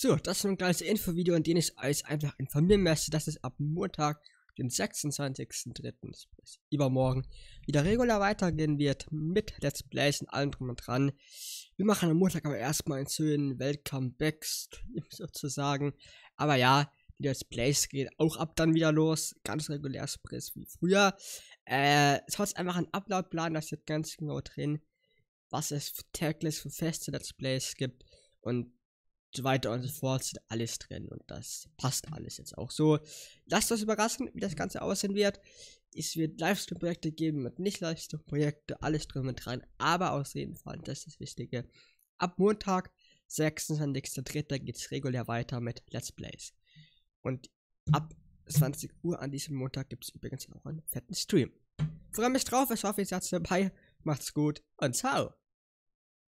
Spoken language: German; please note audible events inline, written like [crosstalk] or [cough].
So, das ist ein kleines Infovideo, in dem ich euch einfach informieren möchte, dass es ab Montag, dem 26.03., übermorgen, wieder regular weitergehen wird mit Let's Plays und allem drum und dran. Wir machen am Montag aber erstmal einen schönen Welcome-Back-Stream [laughs] sozusagen. Aber ja, die Let's Plays geht auch ab dann wieder los. Ganz regulär Spritz wie früher. Äh, es hat einfach einen Uploadplan, da steht ganz genau drin, was es täglich für feste Let's Plays gibt. Und so weiter und so fort sind alles drin und das passt alles jetzt auch so. Lasst uns überraschen, wie das Ganze aussehen wird. Es wird Livestream-Projekte geben und nicht Livestream-Projekte, alles drin mit rein, aber aus jeden Fall, das ist das Wichtige. Ab Montag, 26.03. geht es regulär weiter mit Let's Plays. Und ab 20 Uhr an diesem Montag gibt es übrigens auch einen fetten Stream. Freue mich drauf, ich hoffe, ihr seid dabei. Macht's gut und ciao!